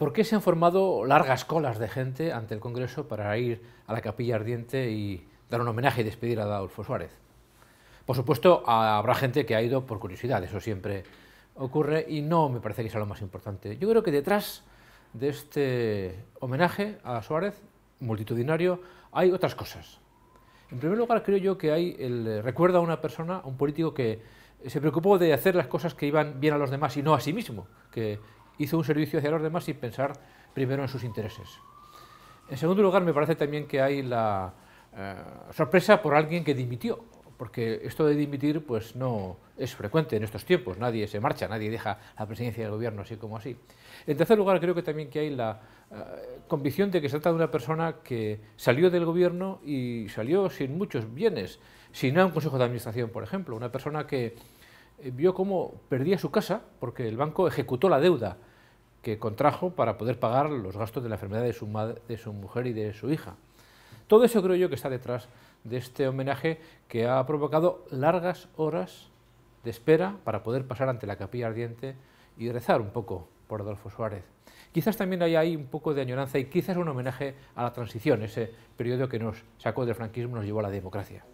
¿Por qué se han formado largas colas de gente ante el Congreso para ir a la capilla ardiente y dar un homenaje y despedir a Adolfo Suárez? Por supuesto, habrá gente que ha ido por curiosidad, eso siempre ocurre, y no me parece que sea lo más importante. Yo creo que detrás de este homenaje a Suárez, multitudinario, hay otras cosas. En primer lugar, creo yo que hay el eh, recuerdo a una persona, a un político que se preocupó de hacer las cosas que iban bien a los demás y no a sí mismo, que, hizo un servicio hacia los demás sin pensar primero en sus intereses. En segundo lugar, me parece también que hay la eh, sorpresa por alguien que dimitió, porque esto de dimitir pues no es frecuente en estos tiempos, nadie se marcha, nadie deja la presidencia del gobierno así como así. En tercer lugar, creo que también que hay la eh, convicción de que se trata de una persona que salió del gobierno y salió sin muchos bienes, sin un consejo de administración, por ejemplo, una persona que vio cómo perdía su casa porque el banco ejecutó la deuda que contrajo para poder pagar los gastos de la enfermedad de su, madre, de su mujer y de su hija. Todo eso creo yo que está detrás de este homenaje que ha provocado largas horas de espera para poder pasar ante la capilla ardiente y rezar un poco por Adolfo Suárez. Quizás también hay ahí un poco de añoranza y quizás un homenaje a la transición, ese periodo que nos sacó del franquismo y nos llevó a la democracia.